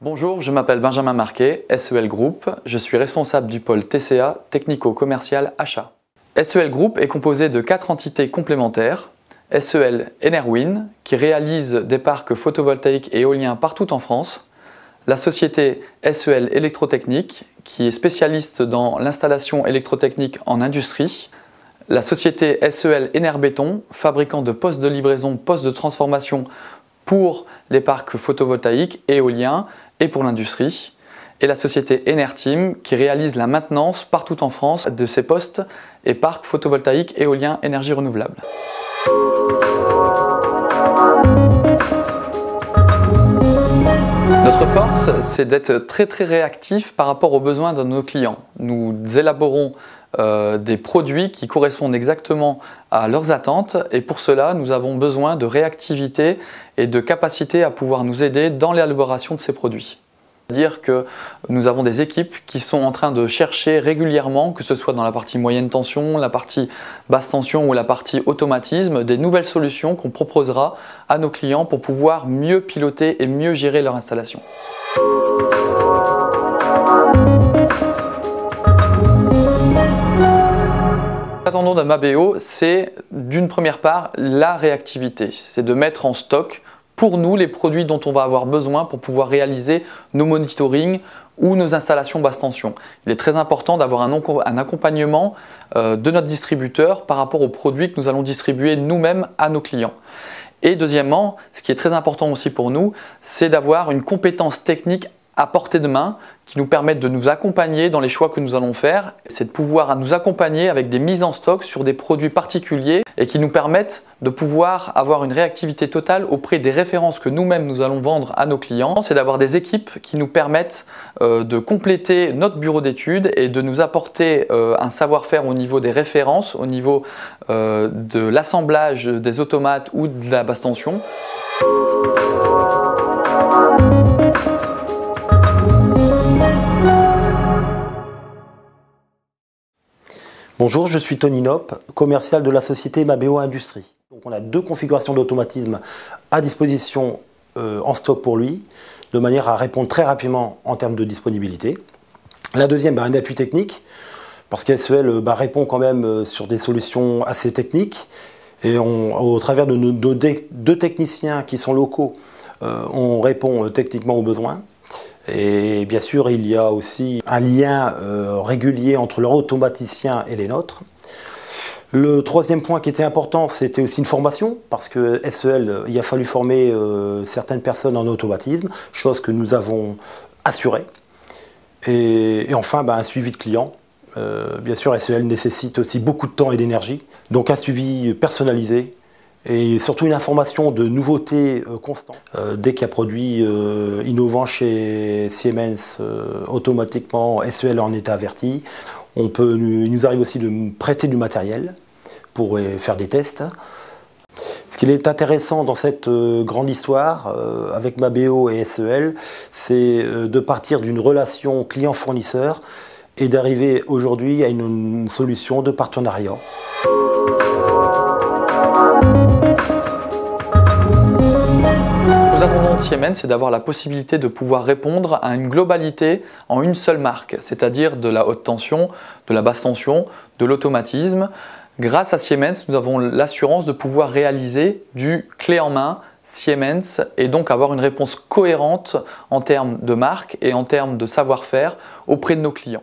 Bonjour, je m'appelle Benjamin Marquet, SEL Group. Je suis responsable du pôle TCA, technico-commercial achat. SEL Group est composé de quatre entités complémentaires. SEL Enerwin, qui réalise des parcs photovoltaïques et éoliens partout en France. La société SEL Électrotechnique, qui est spécialiste dans l'installation électrotechnique en industrie. La société SEL Enerbéton, fabricant de postes de livraison, postes de transformation pour les parcs photovoltaïques, et éoliens et pour l'industrie, et la société Enerteam qui réalise la maintenance partout en France de ses postes et parcs photovoltaïques, éoliens, énergie renouvelable. c'est d'être très très réactif par rapport aux besoins de nos clients. Nous élaborons euh, des produits qui correspondent exactement à leurs attentes et pour cela nous avons besoin de réactivité et de capacité à pouvoir nous aider dans l'élaboration de ces produits dire que nous avons des équipes qui sont en train de chercher régulièrement, que ce soit dans la partie moyenne tension, la partie basse tension ou la partie automatisme, des nouvelles solutions qu'on proposera à nos clients pour pouvoir mieux piloter et mieux gérer leur installation. Attendons d'un MABEO, c'est d'une première part la réactivité, c'est de mettre en stock pour nous les produits dont on va avoir besoin pour pouvoir réaliser nos monitorings ou nos installations basse tension. Il est très important d'avoir un, accompagnement euh, de notre distributeur par rapport aux produits que nous allons distribuer nous-mêmes à nos clients. Et deuxièmement, ce qui est très important aussi pour nous, c'est d'avoir une compétence technique à portée de main qui nous permettent de nous accompagner dans les choix que nous allons faire. C'est de pouvoir nous accompagner avec des mises en stock sur des produits particuliers et qui nous permettent de pouvoir avoir une réactivité totale auprès des références que nous-mêmes nous allons vendre à nos clients. C'est d'avoir des équipes qui nous permettent euh, de compléter notre bureau d'études et de nous apporter euh, un savoir-faire au niveau des références, au niveau euh, de l'assemblage des automates ou de la basse tension. Bonjour, je suis Tony Nop, commercial de la société Mabeo Industrie. Donc on a deux configurations d'automatisme à disposition euh, en stock pour lui, de manière à répondre très rapidement en termes de disponibilité. La deuxième, bah, un appui technique, parce qu'SEL bah, répond quand même euh, sur des solutions assez techniques. Et au travers de nos deux, techniciens qui sont locaux, euh, on répond techniquement aux besoins. Et bien sûr, il y a aussi un lien euh, régulier entre leurs automaticiens et les nôtres. Le troisième point qui était important, c'était aussi une formation, parce que SEL, il a fallu former euh, certaines personnes en automatisme, chose que nous avons assurée. Et, enfin, bah, un suivi de clients. Euh, bien sûr, SEL nécessite aussi beaucoup de temps et d'énergie, donc un suivi personnalisé et surtout une information de nouveauté euh, constante. Euh, dès qu'il y a produit euh, innovant chez Siemens, automatiquement SEL en état averti. On peut, il nous arrive aussi de prêter du matériel pour faire des tests. Ce qui est intéressant dans cette grande histoire avec Mabeo et SEL, c'est de partir d'une relation client-fournisseur et d'arriver aujourd'hui à une, solution de partenariat. Siemens, c'est d'avoir la possibilité de pouvoir répondre à une globalité en une seule marque, c'est-à-dire de la haute tension, de la basse tension, de l'automatisme. Grâce à Siemens, nous avons l'assurance de pouvoir réaliser du clé en main Siemens et donc avoir une réponse cohérente en termes de marque et en termes de savoir-faire auprès de nos clients.